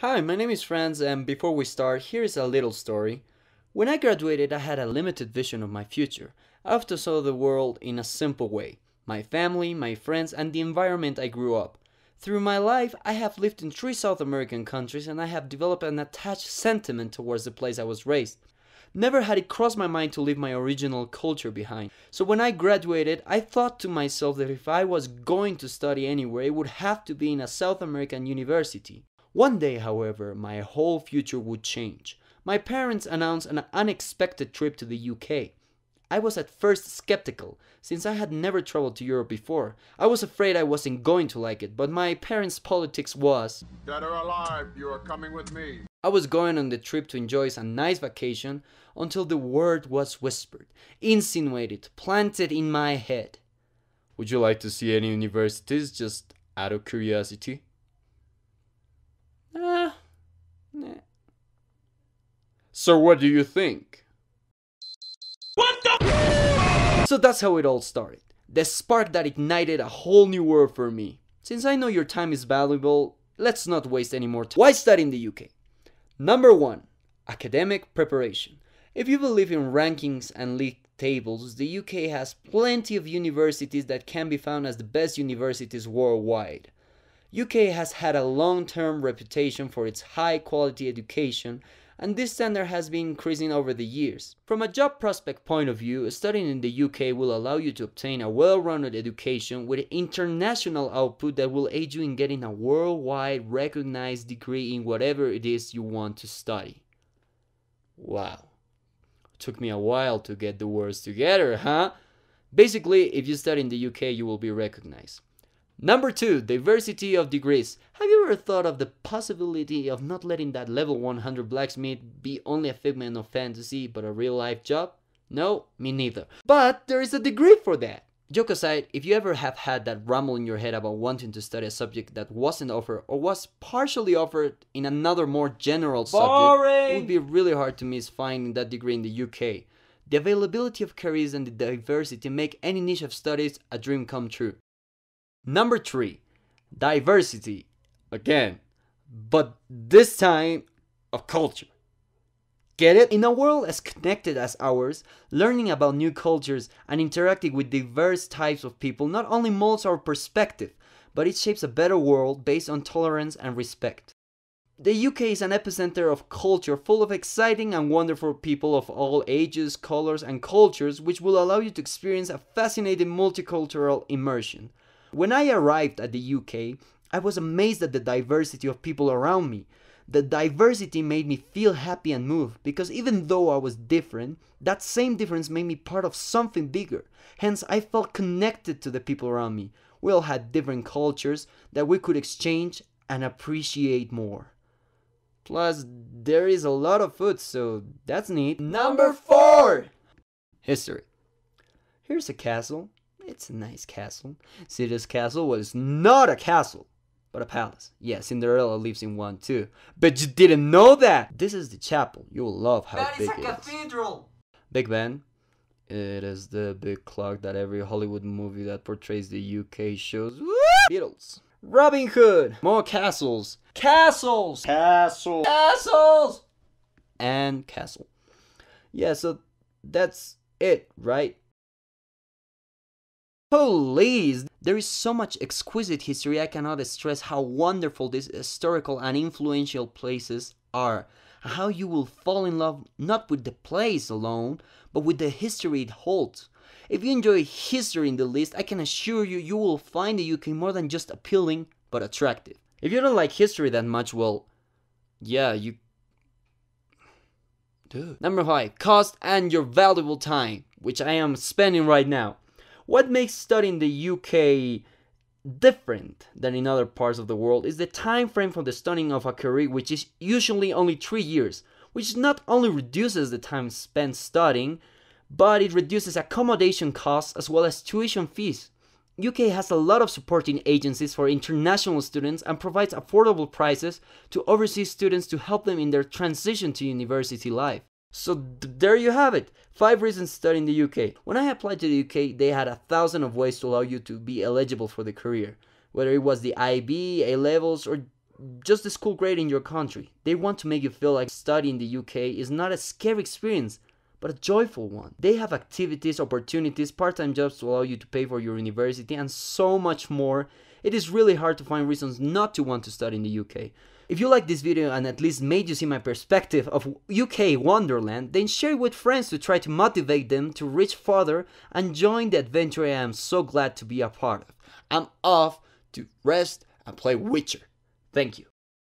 Hi, my name is Franz and before we start, here's a little story. When I graduated, I had a limited vision of my future. I often saw the world in a simple way. My family, my friends, and the environment I grew up. Through my life, I have lived in three South American countries and I have developed an attached sentiment towards the place I was raised. Never had it crossed my mind to leave my original culture behind. So when I graduated, I thought to myself that if I was going to study anywhere, it would have to be in a South American university. One day, however, my whole future would change. My parents announced an unexpected trip to the UK. I was at first skeptical, since I had never traveled to Europe before. I was afraid I wasn't going to like it, but my parents' politics was Dead or alive, you are coming with me. I was going on the trip to enjoy a nice vacation until the word was whispered, insinuated, planted in my head. Would you like to see any universities just out of curiosity? Uh, nah. So what do you think? What the So that's how it all started. The spark that ignited a whole new world for me. Since I know your time is valuable, let's not waste any more time. Why study in the UK? Number 1. Academic preparation. If you believe in rankings and league tables, the UK has plenty of universities that can be found as the best universities worldwide. UK has had a long-term reputation for its high-quality education and this standard has been increasing over the years. From a job prospect point of view, studying in the UK will allow you to obtain a well-rounded education with international output that will aid you in getting a worldwide recognized degree in whatever it is you want to study. Wow. Took me a while to get the words together, huh? Basically, if you study in the UK, you will be recognized. Number two, diversity of degrees. Have you ever thought of the possibility of not letting that level 100 blacksmith be only a figment of fantasy but a real life job? No, me neither. But there is a degree for that. Joke aside, if you ever have had that rumble in your head about wanting to study a subject that wasn't offered or was partially offered in another more general Boring. subject, it would be really hard to miss finding that degree in the UK. The availability of careers and the diversity make any niche of studies a dream come true. Number three, diversity. Again, but this time of culture. Get it? In a world as connected as ours, learning about new cultures and interacting with diverse types of people not only molds our perspective, but it shapes a better world based on tolerance and respect. The UK is an epicenter of culture full of exciting and wonderful people of all ages, colors, and cultures, which will allow you to experience a fascinating multicultural immersion. When I arrived at the UK, I was amazed at the diversity of people around me. The diversity made me feel happy and moved because even though I was different, that same difference made me part of something bigger. Hence, I felt connected to the people around me. We all had different cultures that we could exchange and appreciate more. Plus, there is a lot of food, so that's neat. Number four! History. Here's a castle. It's a nice castle. this castle was not a castle, but a palace. Yeah, Cinderella lives in one too. But you didn't know that! This is the chapel. You will love how that big it is. That is a cathedral! Big Ben. It is the big clock that every Hollywood movie that portrays the UK shows. Beatles. Robin Hood. More castles. Castles! Castles. Castles! And castle. Yeah, so that's it, right? Please! There is so much exquisite history, I cannot stress how wonderful these historical and influential places are. How you will fall in love not with the place alone, but with the history it holds. If you enjoy history in the list, I can assure you you will find the UK more than just appealing, but attractive. If you don't like history that much, well, yeah, you. Dude. Number 5. Cost and your valuable time, which I am spending right now. What makes studying the UK different than in other parts of the world is the time frame for the studying of a career which is usually only 3 years, which not only reduces the time spent studying, but it reduces accommodation costs as well as tuition fees. UK has a lot of supporting agencies for international students and provides affordable prices to overseas students to help them in their transition to university life. So th there you have it. Five reasons to study in the UK. When I applied to the UK, they had a thousand of ways to allow you to be eligible for the career, whether it was the IB, A levels, or just the school grade in your country. They want to make you feel like studying in the UK is not a scary experience, but a joyful one. They have activities, opportunities, part-time jobs to allow you to pay for your university, and so much more. It is really hard to find reasons not to want to study in the UK. If you like this video and at least made you see my perspective of UK Wonderland, then share it with friends to try to motivate them to reach further and join the adventure I am so glad to be a part of. I'm off to rest and play Witcher. Thank you.